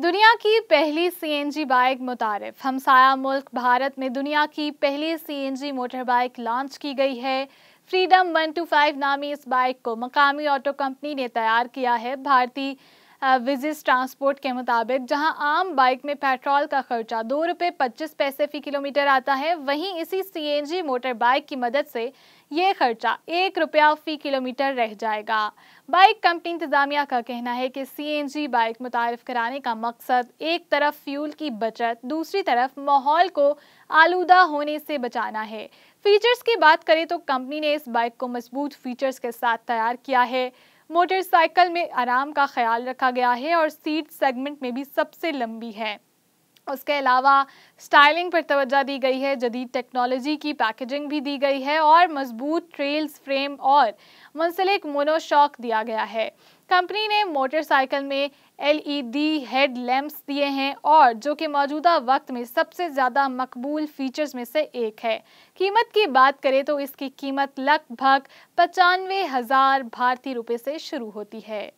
दुनिया की पहली सीएनजी बाइक मुतारफ हमसाया मुल्क भारत में दुनिया की पहली सीएनजी मोटर बाइक लॉन्च की गई है फ्रीडम 125 नामी इस बाइक को मकामी ऑटो कंपनी ने तैयार किया है भारतीय विजिस ट्रांसपोर्ट के मुताबिक जहां आम बाइक में पेट्रोल का खर्चा दो रुपये पच्चीस पैसे फी किलोमीटर आता है वहीं इसी सीएनजी मोटर बाइक की मदद से ये खर्चा एक रुपया फी किलोमीटर रह जाएगा बाइक कंपनी इंतजामिया का कहना है कि सीएनजी बाइक मुतारफ कराने का मकसद एक तरफ फ्यूल की बचत दूसरी तरफ माहौल को आलूदा होने से बचाना है फीचर्स की बात करें तो कंपनी ने इस बाइक को मजबूत फीचर्स के साथ तैयार किया है मोटरसाइकिल में आराम का ख्याल रखा गया है और सीट सेगमेंट में भी सबसे लंबी है उसके अलावा स्टाइलिंग पर तोज्जा दी गई है जदीद टेक्नोलॉजी की पैकेजिंग भी दी गई है और मजबूत ट्रेल्स फ्रेम और मुंसलिक मोनोशॉक दिया गया है कंपनी ने मोटरसाइकिल में एलईडी हेड लैम्प्स दिए हैं और जो कि मौजूदा वक्त में सबसे ज़्यादा मकबूल फीचर्स में से एक है कीमत की बात करें तो इसकी कीमत लगभग पचानवे हज़ार भारतीय रुपये से शुरू होती है